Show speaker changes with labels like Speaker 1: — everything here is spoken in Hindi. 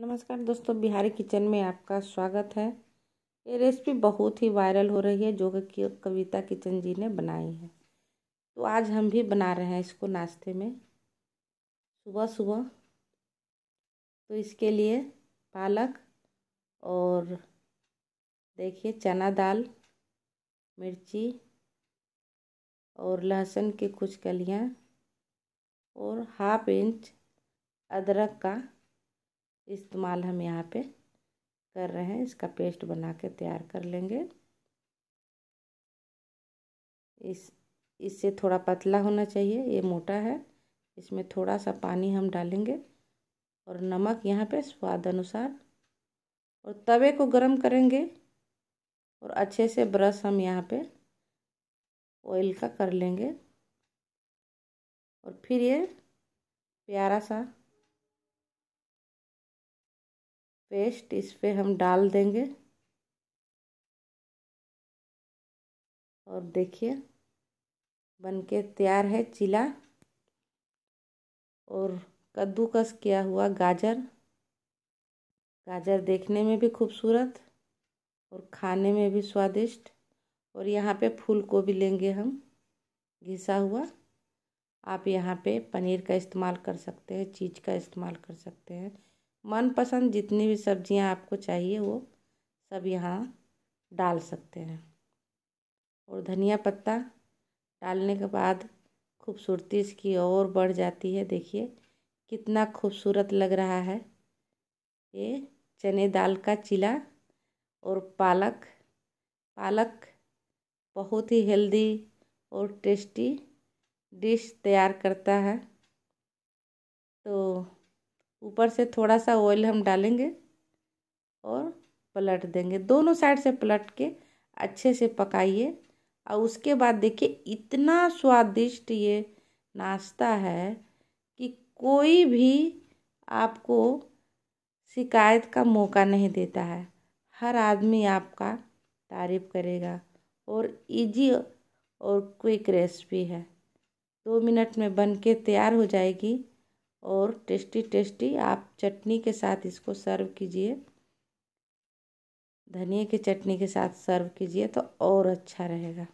Speaker 1: नमस्कार दोस्तों बिहारी किचन में आपका स्वागत है ये रेसिपी बहुत ही वायरल हो रही है जो कि कविता किचन जी ने बनाई है तो आज हम भी बना रहे हैं इसको नाश्ते में सुबह सुबह तो इसके लिए पालक और देखिए चना दाल मिर्ची और लहसुन के कुछ कलियाँ और हाफ इंच अदरक का इस्तेमाल हम यहाँ पे कर रहे हैं इसका पेस्ट बना के तैयार कर लेंगे इस इससे थोड़ा पतला होना चाहिए ये मोटा है इसमें थोड़ा सा पानी हम डालेंगे और नमक यहाँ पे स्वाद अनुसार और तवे को गरम करेंगे और अच्छे से ब्रश हम यहाँ पे ऑयल का कर लेंगे और फिर ये प्यारा सा पेस्ट इस पर हम डाल देंगे और देखिए बनके तैयार है चिला और कद्दूकस किया हुआ गाजर गाजर देखने में भी खूबसूरत और खाने में भी स्वादिष्ट और यहाँ पे फूल को भी लेंगे हम घिसा हुआ आप यहाँ पे पनीर का इस्तेमाल कर सकते हैं चीज़ का इस्तेमाल कर सकते हैं मनपसंद जितनी भी सब्जियां आपको चाहिए वो सब यहाँ डाल सकते हैं और धनिया पत्ता डालने के बाद खूबसूरती इसकी और बढ़ जाती है देखिए कितना खूबसूरत लग रहा है ये चने दाल का चिला और पालक पालक बहुत ही हेल्दी और टेस्टी डिश तैयार करता है तो ऊपर से थोड़ा सा ऑयल हम डालेंगे और पलट देंगे दोनों साइड से पलट के अच्छे से पकाइए और उसके बाद देखिए इतना स्वादिष्ट ये नाश्ता है कि कोई भी आपको शिकायत का मौका नहीं देता है हर आदमी आपका तारीफ करेगा और इजी और क्विक रेसिपी है दो मिनट में बन के तैयार हो जाएगी और टेस्टी टेस्टी आप चटनी के साथ इसको सर्व कीजिए धनिया की चटनी के साथ सर्व कीजिए तो और अच्छा रहेगा